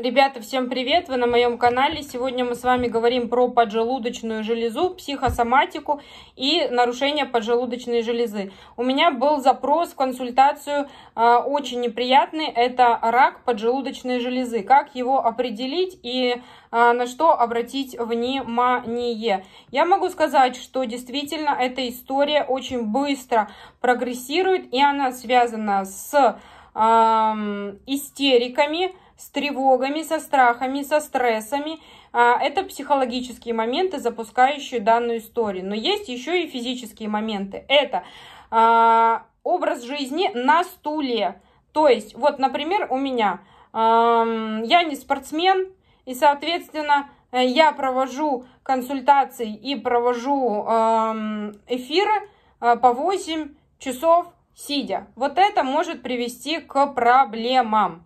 Ребята, всем привет! Вы на моем канале. Сегодня мы с вами говорим про поджелудочную железу, психосоматику и нарушение поджелудочной железы. У меня был запрос, в консультацию э, очень неприятный. Это рак поджелудочной железы. Как его определить и э, на что обратить внимание? Я могу сказать, что действительно эта история очень быстро прогрессирует и она связана с э, истериками, с тревогами, со страхами, со стрессами. А, это психологические моменты, запускающие данную историю. Но есть еще и физические моменты. Это а, образ жизни на стуле. То есть, вот, например, у меня а, я не спортсмен, и, соответственно, э, я провожу консультации и провожу эфиры по 8 часов сидя. Вот это может привести к проблемам.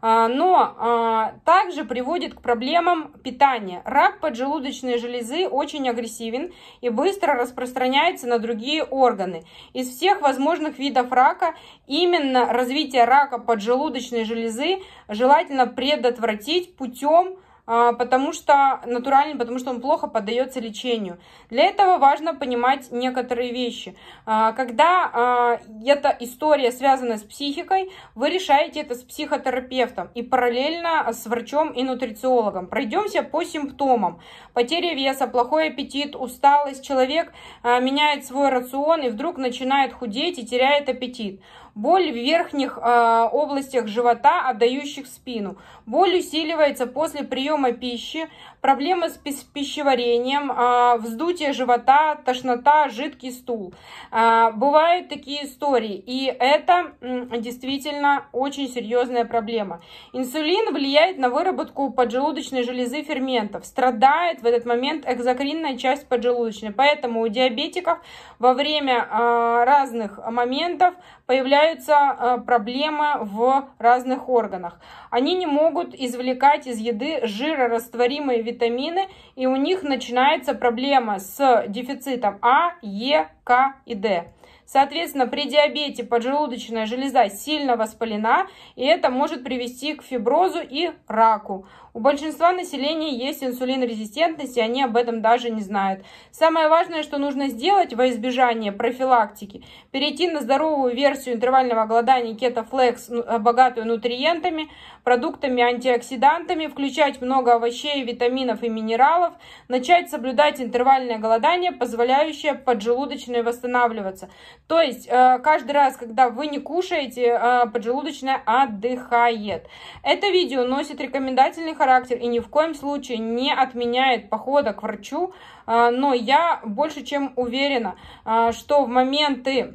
А, но а, также приводит к проблемам питания. Рак поджелудочной железы очень агрессивен и быстро распространяется на другие органы. Из всех возможных видов рака именно развитие рака поджелудочной железы желательно предотвратить путем а, потому что натуральный, потому что он плохо поддается лечению. Для этого важно понимать некоторые вещи. А, когда а, эта история связана с психикой, вы решаете это с психотерапевтом и параллельно с врачом и нутрициологом. Пройдемся по симптомам. Потеря веса, плохой аппетит, усталость. Человек меняет свой рацион и вдруг начинает худеть и теряет аппетит Боль в верхних э, областях живота, отдающих спину. Боль усиливается после приема пищи, проблемы с пищеварением, э, вздутие живота, тошнота, жидкий стул. Э, бывают такие истории, и это э, действительно очень серьезная проблема. Инсулин влияет на выработку поджелудочной железы ферментов. Страдает в этот момент экзокринная часть поджелудочной. Поэтому у диабетиков во время э, разных моментов появляются появляются э, проблемы в разных органах. Они не могут извлекать из еды жирорастворимые витамины, и у них начинается проблема с дефицитом А, Е, К и Д. Соответственно, при диабете поджелудочная железа сильно воспалена, и это может привести к фиброзу и раку. У большинства населения есть инсулинорезистентность, и они об этом даже не знают. Самое важное, что нужно сделать во избежание профилактики, перейти на здоровую версию интервального голодания кетофлекс, ну, э, богатую нутриентами, продуктами, антиоксидантами, включать много овощей, витаминов и минералов, начать соблюдать интервальное голодание, позволяющее поджелудочной восстанавливаться. То есть э, каждый раз, когда вы не кушаете, э, поджелудочная отдыхает. Это видео носит рекомендательный характер характер и ни в коем случае не отменяет похода к врачу, а, но я больше чем уверена, а, что в моменты,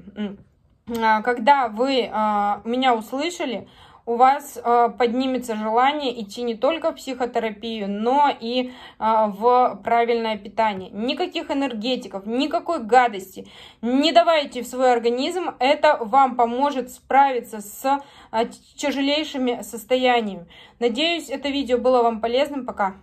а, когда вы меня услышали, у вас э, поднимется желание идти не только в психотерапию, но и э, в правильное питание. Никаких энергетиков, никакой гадости. Не давайте в свой организм, это вам поможет справиться с э, тяжелейшими состояниями. Надеюсь, это видео было вам полезным. Пока!